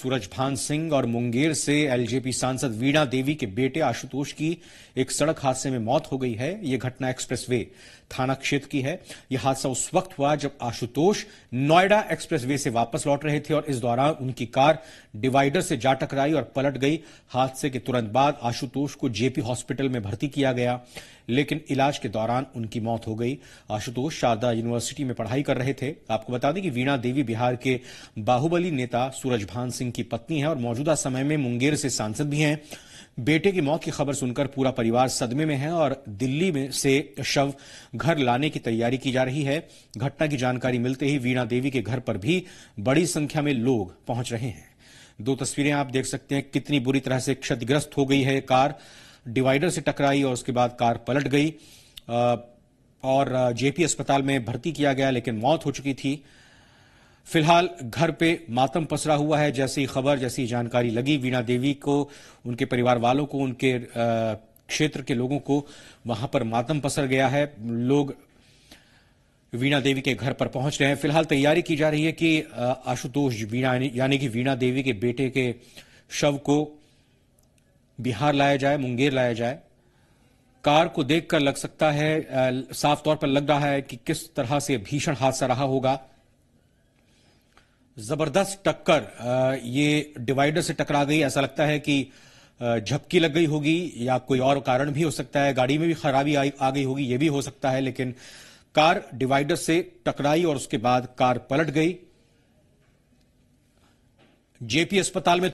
सूरजभान सिंह और मुंगेर से एलजेपी सांसद वीणा देवी के बेटे आशुतोष की एक सड़क हादसे में मौत हो गई है यह घटना एक्सप्रेसवे थाना क्षेत्र की है यह हादसा उस वक्त हुआ जब आशुतोष नोएडा एक्सप्रेसवे से वापस लौट रहे थे और इस दौरान उनकी कार डिवाइडर से जा टकराई और पलट गई हादसे के तुरंत बाद आशुतोष को जेपी हॉस्पिटल में भर्ती किया गया लेकिन इलाज के दौरान उनकी मौत हो गई आशुतोष शारदा यूनिवर्सिटी में पढ़ाई कर रहे थे आपको बता दें कि वीणा देवी बिहार के बाहुबली नेता सूरजभान सिंह इनकी पत्नी है और मौजूदा समय में मुंगेर से सांसद भी हैं बेटे की मौत की खबर सुनकर पूरा परिवार सदमे में है और दिल्ली में से शव घर लाने की तैयारी की जा रही है घटना की जानकारी मिलते ही वीणा देवी के घर पर भी बड़ी संख्या में लोग पहुंच रहे हैं दो तस्वीरें आप देख सकते हैं कितनी बुरी तरह से क्षतिग्रस्त हो गई है कार डिवाइडर से टकराई और उसके बाद कार पलट गई और जेपी अस्पताल में भर्ती किया गया लेकिन मौत हो चुकी थी फिलहाल घर पे मातम पसरा हुआ है जैसी खबर जैसी जानकारी लगी वीणा देवी को उनके परिवार वालों को उनके क्षेत्र के लोगों को वहां पर मातम पसर गया है लोग वीणा देवी के घर पर पहुंच रहे हैं फिलहाल तैयारी की जा रही है कि आशुतोष वीणा यानी कि वीणा देवी के बेटे के शव को बिहार लाया जाए मुंगेर लाया जाए कार को देखकर लग सकता है साफ तौर पर लग रहा है कि किस तरह से भीषण हादसा रहा होगा जबरदस्त टक्कर ये डिवाइडर से टकरा गई ऐसा लगता है कि झपकी लग गई होगी या कोई और कारण भी हो सकता है गाड़ी में भी खराबी आ, गई होगी ये भी हो सकता है लेकिन कार डिवाइडर से टकराई और उसके बाद कार पलट गई जेपी अस्पताल में